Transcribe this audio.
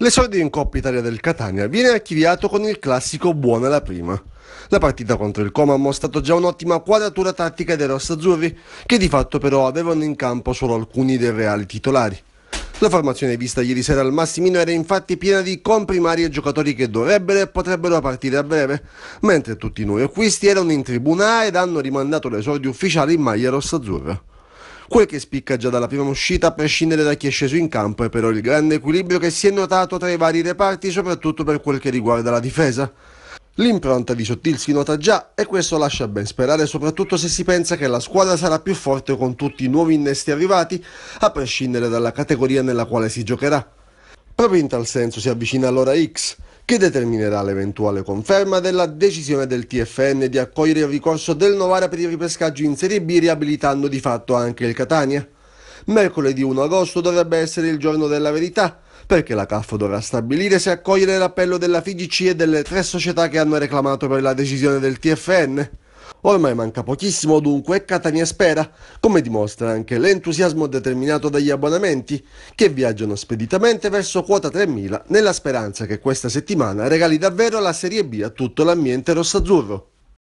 L'esordio in Coppa Italia del Catania viene archiviato con il classico buona la prima. La partita contro il Coma ha mostrato già un'ottima quadratura tattica dei rossazzurri, che di fatto però avevano in campo solo alcuni dei reali titolari. La formazione vista ieri sera al Massimino era infatti piena di comprimari e giocatori che dovrebbero e potrebbero partire a breve, mentre tutti i nuovi acquisti erano in tribuna ed hanno rimandato l'esordio ufficiale in maglia rossazzurra. Quel che spicca già dalla prima uscita a prescindere da chi è sceso in campo è però il grande equilibrio che si è notato tra i vari reparti soprattutto per quel che riguarda la difesa. L'impronta di Sottil si nota già e questo lascia ben sperare soprattutto se si pensa che la squadra sarà più forte con tutti i nuovi innesti arrivati, a prescindere dalla categoria nella quale si giocherà. Proprio in tal senso si avvicina allora X, che determinerà l'eventuale conferma della decisione del TFN di accogliere il ricorso del Novara per il ripescaggio in Serie B riabilitando di fatto anche il Catania. Mercoledì 1 agosto dovrebbe essere il giorno della verità, perché la CAF dovrà stabilire se accogliere l'appello della FIGC e delle tre società che hanno reclamato per la decisione del TFN. Ormai manca pochissimo dunque e Catania spera, come dimostra anche l'entusiasmo determinato dagli abbonamenti, che viaggiano speditamente verso quota 3.000 nella speranza che questa settimana regali davvero la Serie B a tutto l'ambiente rossazzurro.